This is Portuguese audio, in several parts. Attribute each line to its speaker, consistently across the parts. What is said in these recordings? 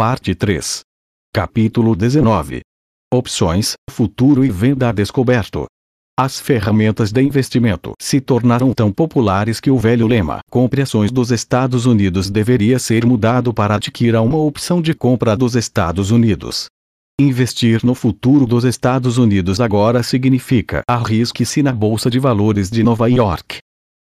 Speaker 1: Parte 3. Capítulo 19. Opções, futuro e venda a descoberto. As ferramentas de investimento se tornaram tão populares que o velho lema compre ações dos Estados Unidos deveria ser mudado para adquirir uma opção de compra dos Estados Unidos. Investir no futuro dos Estados Unidos agora significa arrisque-se na Bolsa de Valores de Nova York,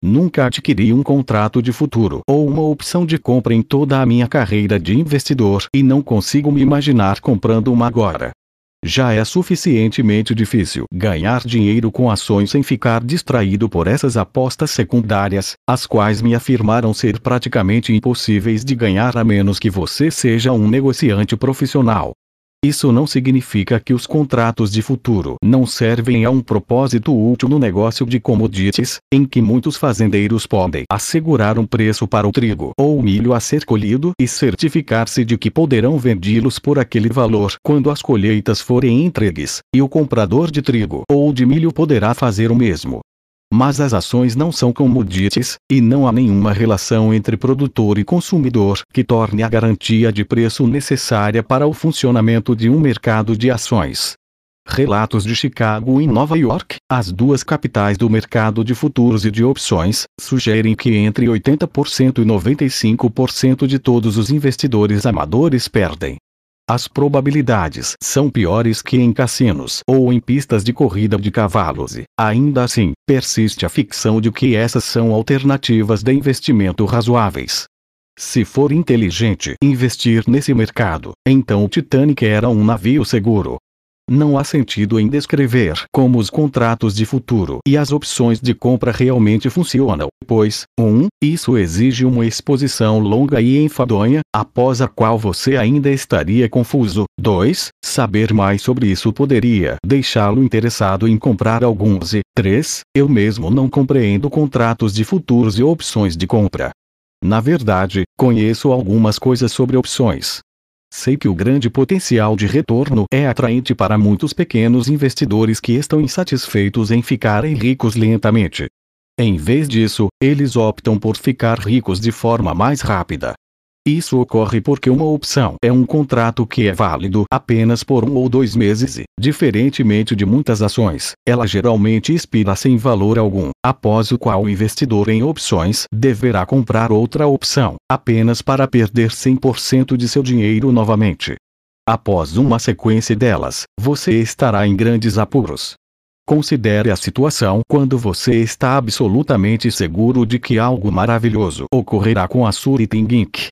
Speaker 1: Nunca adquiri um contrato de futuro ou uma opção de compra em toda a minha carreira de investidor e não consigo me imaginar comprando uma agora. Já é suficientemente difícil ganhar dinheiro com ações sem ficar distraído por essas apostas secundárias, as quais me afirmaram ser praticamente impossíveis de ganhar a menos que você seja um negociante profissional. Isso não significa que os contratos de futuro não servem a um propósito útil no negócio de commodities, em que muitos fazendeiros podem assegurar um preço para o trigo ou milho a ser colhido e certificar-se de que poderão vendê-los por aquele valor quando as colheitas forem entregues, e o comprador de trigo ou de milho poderá fazer o mesmo. Mas as ações não são commodities, e não há nenhuma relação entre produtor e consumidor que torne a garantia de preço necessária para o funcionamento de um mercado de ações. Relatos de Chicago e Nova York, as duas capitais do mercado de futuros e de opções, sugerem que entre 80% e 95% de todos os investidores amadores perdem. As probabilidades são piores que em cassinos ou em pistas de corrida de cavalos e, ainda assim, persiste a ficção de que essas são alternativas de investimento razoáveis. Se for inteligente investir nesse mercado, então o Titanic era um navio seguro, não há sentido em descrever como os contratos de futuro e as opções de compra realmente funcionam, pois, 1. Um, isso exige uma exposição longa e enfadonha, após a qual você ainda estaria confuso. 2. Saber mais sobre isso poderia deixá-lo interessado em comprar alguns e 3. Eu mesmo não compreendo contratos de futuros e opções de compra. Na verdade, conheço algumas coisas sobre opções, Sei que o grande potencial de retorno é atraente para muitos pequenos investidores que estão insatisfeitos em ficarem ricos lentamente. Em vez disso, eles optam por ficar ricos de forma mais rápida. Isso ocorre porque uma opção é um contrato que é válido apenas por um ou dois meses e, diferentemente de muitas ações, ela geralmente expira sem valor algum, após o qual o investidor em opções deverá comprar outra opção, apenas para perder 100% de seu dinheiro novamente. Após uma sequência delas, você estará em grandes apuros. Considere a situação quando você está absolutamente seguro de que algo maravilhoso ocorrerá com a Suriting Inc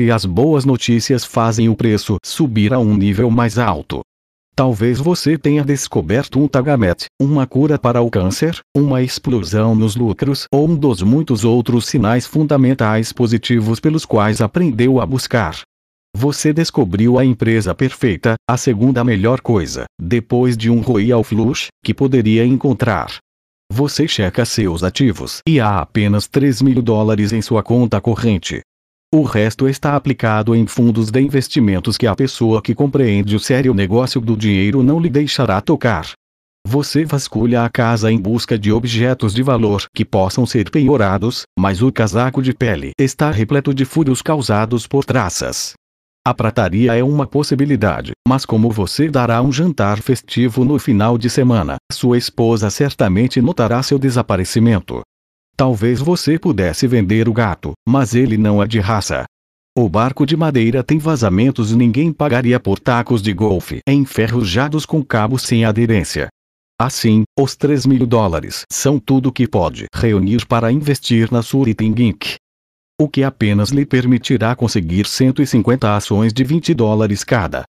Speaker 1: e as boas notícias fazem o preço subir a um nível mais alto. Talvez você tenha descoberto um tagamete, uma cura para o câncer, uma explosão nos lucros ou um dos muitos outros sinais fundamentais positivos pelos quais aprendeu a buscar. Você descobriu a empresa perfeita, a segunda melhor coisa, depois de um Royal Flush, que poderia encontrar. Você checa seus ativos e há apenas 3 mil dólares em sua conta corrente. O resto está aplicado em fundos de investimentos que a pessoa que compreende o sério negócio do dinheiro não lhe deixará tocar. Você vasculha a casa em busca de objetos de valor que possam ser penhorados, mas o casaco de pele está repleto de furos causados por traças. A prataria é uma possibilidade, mas como você dará um jantar festivo no final de semana, sua esposa certamente notará seu desaparecimento. Talvez você pudesse vender o gato, mas ele não é de raça. O barco de madeira tem vazamentos e ninguém pagaria por tacos de golfe enferrujados com cabos sem aderência. Assim, os 3 mil dólares são tudo que pode reunir para investir na Item Inc. O que apenas lhe permitirá conseguir 150 ações de 20 dólares cada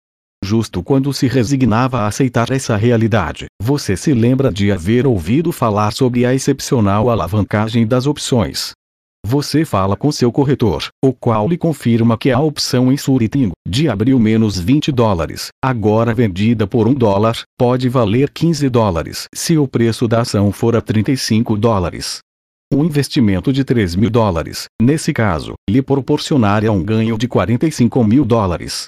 Speaker 1: justo quando se resignava a aceitar essa realidade. Você se lembra de haver ouvido falar sobre a excepcional alavancagem das opções. Você fala com seu corretor, o qual lhe confirma que a opção em Suritingo, de abril menos 20 dólares, agora vendida por 1 dólar, pode valer 15 dólares se o preço da ação for a 35 dólares. Um investimento de 3 mil dólares, nesse caso, lhe proporcionaria um ganho de 45 mil dólares.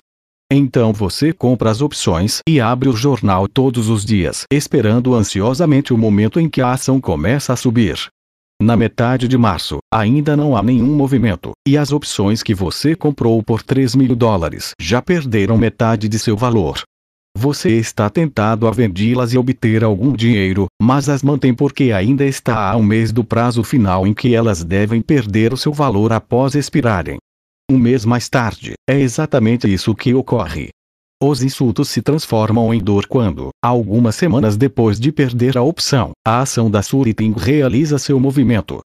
Speaker 1: Então você compra as opções e abre o jornal todos os dias, esperando ansiosamente o momento em que a ação começa a subir. Na metade de março, ainda não há nenhum movimento, e as opções que você comprou por 3 mil dólares já perderam metade de seu valor. Você está tentado a vendê-las e obter algum dinheiro, mas as mantém porque ainda está a um mês do prazo final em que elas devem perder o seu valor após expirarem um mês mais tarde. É exatamente isso que ocorre. Os insultos se transformam em dor quando, algumas semanas depois de perder a opção, a ação da Suriting realiza seu movimento.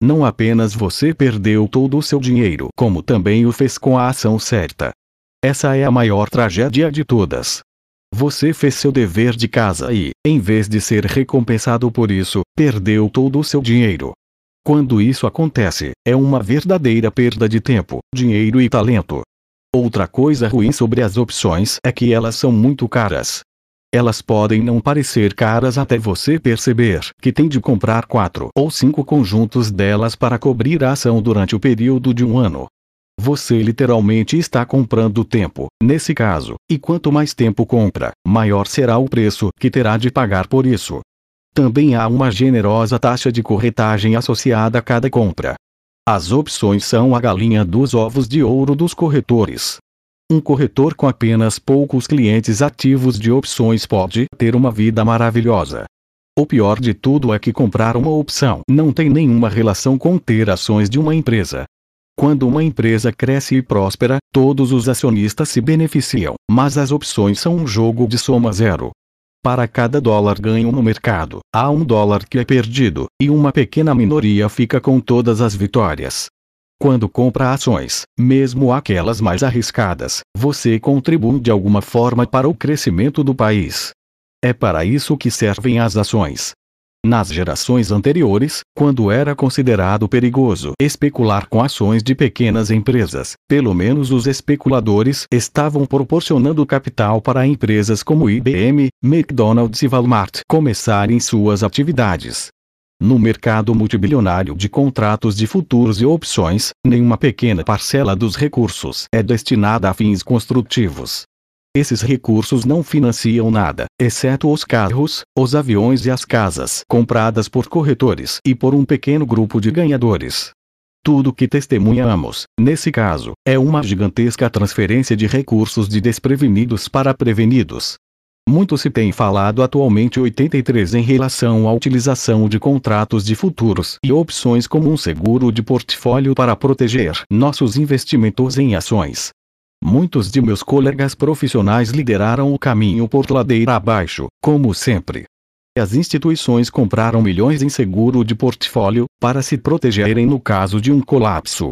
Speaker 1: Não apenas você perdeu todo o seu dinheiro, como também o fez com a ação certa. Essa é a maior tragédia de todas. Você fez seu dever de casa e, em vez de ser recompensado por isso, perdeu todo o seu dinheiro. Quando isso acontece, é uma verdadeira perda de tempo, dinheiro e talento. Outra coisa ruim sobre as opções é que elas são muito caras. Elas podem não parecer caras até você perceber que tem de comprar quatro ou cinco conjuntos delas para cobrir a ação durante o período de um ano. Você literalmente está comprando tempo, nesse caso, e quanto mais tempo compra, maior será o preço que terá de pagar por isso. Também há uma generosa taxa de corretagem associada a cada compra. As opções são a galinha dos ovos de ouro dos corretores. Um corretor com apenas poucos clientes ativos de opções pode ter uma vida maravilhosa. O pior de tudo é que comprar uma opção não tem nenhuma relação com ter ações de uma empresa. Quando uma empresa cresce e prospera, todos os acionistas se beneficiam, mas as opções são um jogo de soma zero. Para cada dólar ganho no mercado, há um dólar que é perdido, e uma pequena minoria fica com todas as vitórias. Quando compra ações, mesmo aquelas mais arriscadas, você contribui de alguma forma para o crescimento do país. É para isso que servem as ações. Nas gerações anteriores, quando era considerado perigoso especular com ações de pequenas empresas, pelo menos os especuladores estavam proporcionando capital para empresas como IBM, McDonald's e Walmart começarem suas atividades. No mercado multibilionário de contratos de futuros e opções, nenhuma pequena parcela dos recursos é destinada a fins construtivos. Esses recursos não financiam nada, exceto os carros, os aviões e as casas compradas por corretores e por um pequeno grupo de ganhadores. Tudo que testemunhamos, nesse caso, é uma gigantesca transferência de recursos de desprevenidos para prevenidos. Muito se tem falado atualmente 83 em relação à utilização de contratos de futuros e opções como um seguro de portfólio para proteger nossos investimentos em ações, Muitos de meus colegas profissionais lideraram o caminho por ladeira abaixo, como sempre. As instituições compraram milhões em seguro de portfólio, para se protegerem no caso de um colapso.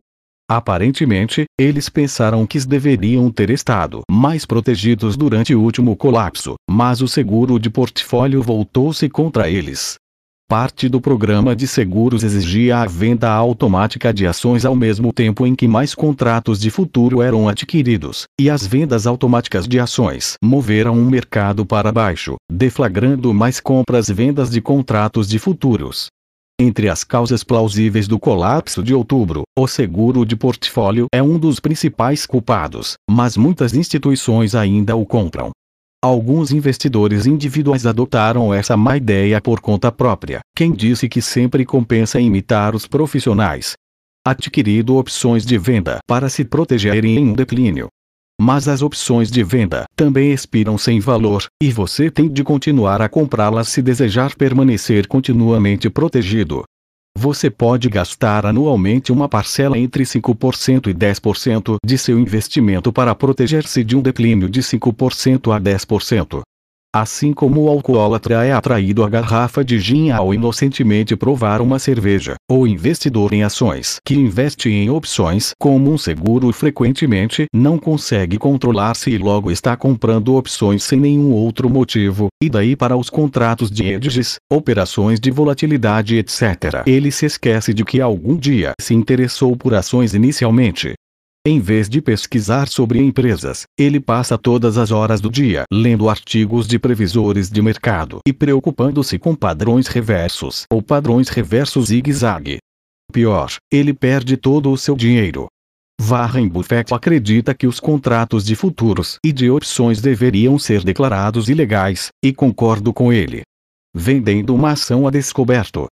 Speaker 1: Aparentemente, eles pensaram que deveriam ter estado mais protegidos durante o último colapso, mas o seguro de portfólio voltou-se contra eles parte do programa de seguros exigia a venda automática de ações ao mesmo tempo em que mais contratos de futuro eram adquiridos, e as vendas automáticas de ações moveram o um mercado para baixo, deflagrando mais compras e vendas de contratos de futuros. Entre as causas plausíveis do colapso de outubro, o seguro de portfólio é um dos principais culpados, mas muitas instituições ainda o compram, Alguns investidores individuais adotaram essa má ideia por conta própria. Quem disse que sempre compensa imitar os profissionais? Adquirido opções de venda para se protegerem em um declínio. Mas as opções de venda também expiram sem valor, e você tem de continuar a comprá-las se desejar permanecer continuamente protegido. Você pode gastar anualmente uma parcela entre 5% e 10% de seu investimento para proteger-se de um declínio de 5% a 10%. Assim como o alcoólatra é atraído à garrafa de gin ao inocentemente provar uma cerveja, o investidor em ações que investe em opções como um seguro frequentemente não consegue controlar-se e logo está comprando opções sem nenhum outro motivo, e daí para os contratos de edges, operações de volatilidade etc. Ele se esquece de que algum dia se interessou por ações inicialmente, em vez de pesquisar sobre empresas, ele passa todas as horas do dia lendo artigos de previsores de mercado e preocupando-se com padrões reversos ou padrões reversos zigue-zague. Pior, ele perde todo o seu dinheiro. Warren Buffett acredita que os contratos de futuros e de opções deveriam ser declarados ilegais, e concordo com ele. Vendendo uma ação a descoberto,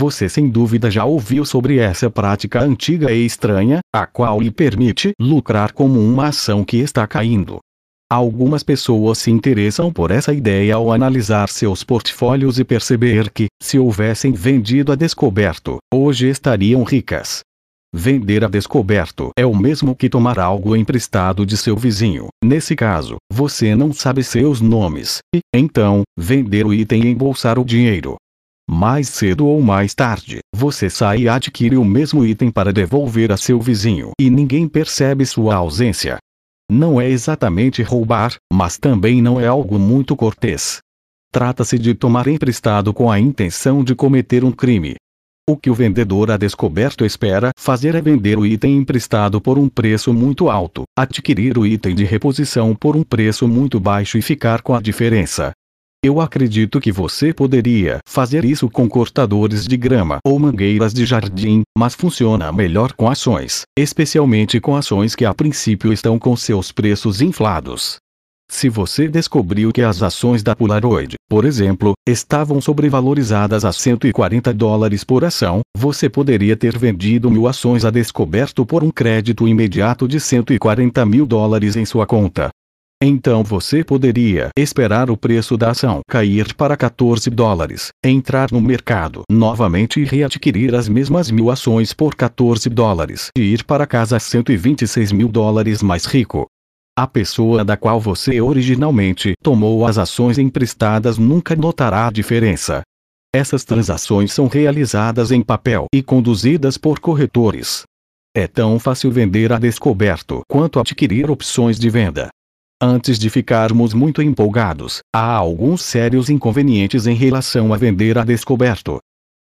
Speaker 1: você sem dúvida já ouviu sobre essa prática antiga e estranha, a qual lhe permite lucrar como uma ação que está caindo. Algumas pessoas se interessam por essa ideia ao analisar seus portfólios e perceber que, se houvessem vendido a descoberto, hoje estariam ricas. Vender a descoberto é o mesmo que tomar algo emprestado de seu vizinho. Nesse caso, você não sabe seus nomes, e, então, vender o item e embolsar o dinheiro. Mais cedo ou mais tarde, você sai e adquire o mesmo item para devolver a seu vizinho e ninguém percebe sua ausência. Não é exatamente roubar, mas também não é algo muito cortês. Trata-se de tomar emprestado com a intenção de cometer um crime. O que o vendedor a descoberto espera fazer é vender o item emprestado por um preço muito alto, adquirir o item de reposição por um preço muito baixo e ficar com a diferença. Eu acredito que você poderia fazer isso com cortadores de grama ou mangueiras de jardim, mas funciona melhor com ações, especialmente com ações que a princípio estão com seus preços inflados. Se você descobriu que as ações da Polaroid, por exemplo, estavam sobrevalorizadas a 140 dólares por ação, você poderia ter vendido mil ações a descoberto por um crédito imediato de 140 mil dólares em sua conta. Então você poderia esperar o preço da ação cair para 14 dólares, entrar no mercado novamente e readquirir as mesmas mil ações por 14 dólares e ir para casa 126 mil dólares mais rico. A pessoa da qual você originalmente tomou as ações emprestadas nunca notará a diferença. Essas transações são realizadas em papel e conduzidas por corretores. É tão fácil vender a descoberto quanto adquirir opções de venda. Antes de ficarmos muito empolgados, há alguns sérios inconvenientes em relação a vender a descoberto.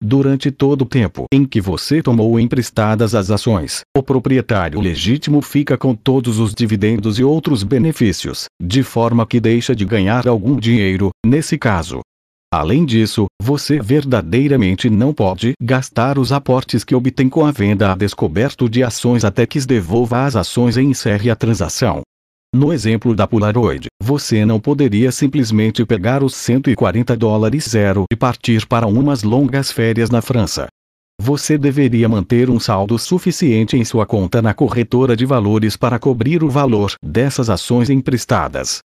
Speaker 1: Durante todo o tempo em que você tomou emprestadas as ações, o proprietário legítimo fica com todos os dividendos e outros benefícios, de forma que deixa de ganhar algum dinheiro, nesse caso. Além disso, você verdadeiramente não pode gastar os aportes que obtém com a venda a descoberto de ações até que devolva as ações e encerre a transação. No exemplo da Polaroid, você não poderia simplesmente pegar os 140 dólares zero e partir para umas longas férias na França. Você deveria manter um saldo suficiente em sua conta na corretora de valores para cobrir o valor dessas ações emprestadas.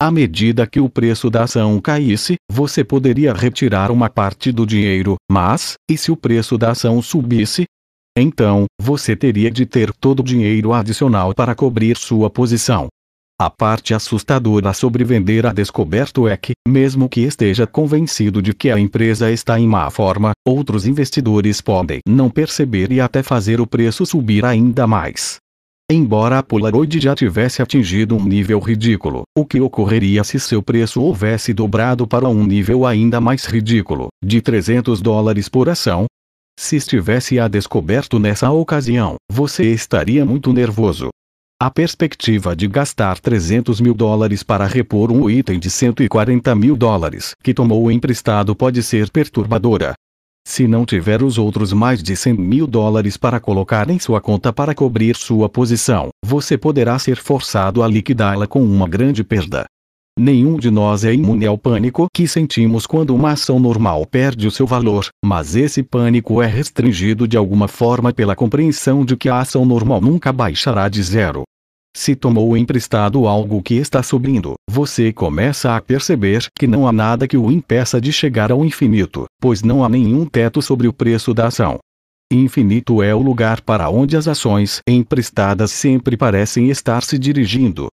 Speaker 1: À medida que o preço da ação caísse, você poderia retirar uma parte do dinheiro, mas, e se o preço da ação subisse, então, você teria de ter todo o dinheiro adicional para cobrir sua posição. A parte assustadora sobre vender a descoberto é que, mesmo que esteja convencido de que a empresa está em má forma, outros investidores podem não perceber e até fazer o preço subir ainda mais. Embora a Polaroid já tivesse atingido um nível ridículo, o que ocorreria se seu preço houvesse dobrado para um nível ainda mais ridículo, de 300 dólares por ação? Se estivesse a descoberto nessa ocasião, você estaria muito nervoso, a perspectiva de gastar 300 mil dólares para repor um item de 140 mil dólares que tomou emprestado pode ser perturbadora. Se não tiver os outros mais de 100 mil dólares para colocar em sua conta para cobrir sua posição, você poderá ser forçado a liquidá-la com uma grande perda. Nenhum de nós é imune ao pânico que sentimos quando uma ação normal perde o seu valor, mas esse pânico é restringido de alguma forma pela compreensão de que a ação normal nunca baixará de zero. Se tomou emprestado algo que está subindo, você começa a perceber que não há nada que o impeça de chegar ao infinito, pois não há nenhum teto sobre o preço da ação. Infinito é o lugar para onde as ações emprestadas sempre parecem estar se dirigindo,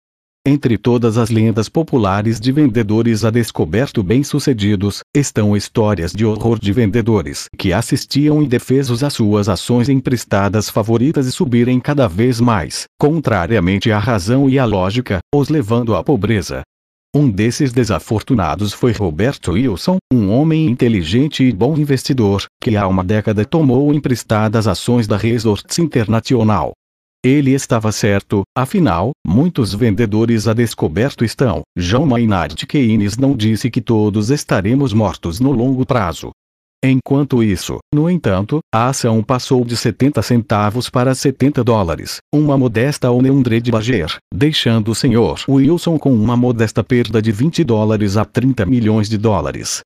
Speaker 1: entre todas as lendas populares de vendedores a descoberto bem-sucedidos, estão histórias de horror de vendedores que assistiam indefesos às suas ações emprestadas favoritas e subirem cada vez mais, contrariamente à razão e à lógica, os levando à pobreza. Um desses desafortunados foi Roberto Wilson, um homem inteligente e bom investidor, que há uma década tomou emprestadas ações da Resorts International, ele estava certo, afinal, muitos vendedores a descoberto estão. John Maynard Keynes não disse que todos estaremos mortos no longo prazo. Enquanto isso, no entanto, a ação passou de 70 centavos para 70 dólares, uma modesta ou neundre de Bager, deixando o senhor Wilson com uma modesta perda de 20 dólares a 30 milhões de dólares.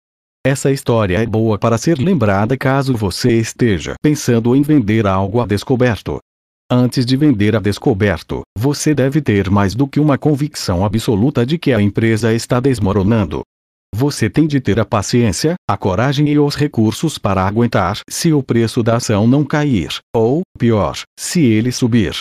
Speaker 1: Essa história é boa para ser lembrada caso você esteja pensando em vender algo a descoberto. Antes de vender a descoberto, você deve ter mais do que uma convicção absoluta de que a empresa está desmoronando. Você tem de ter a paciência, a coragem e os recursos para aguentar se o preço da ação não cair, ou, pior, se ele subir.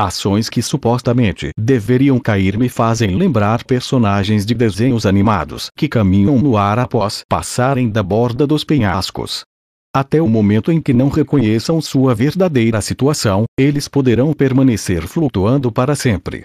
Speaker 1: Ações que supostamente deveriam cair me fazem lembrar personagens de desenhos animados que caminham no ar após passarem da borda dos penhascos. Até o momento em que não reconheçam sua verdadeira situação, eles poderão permanecer flutuando para sempre.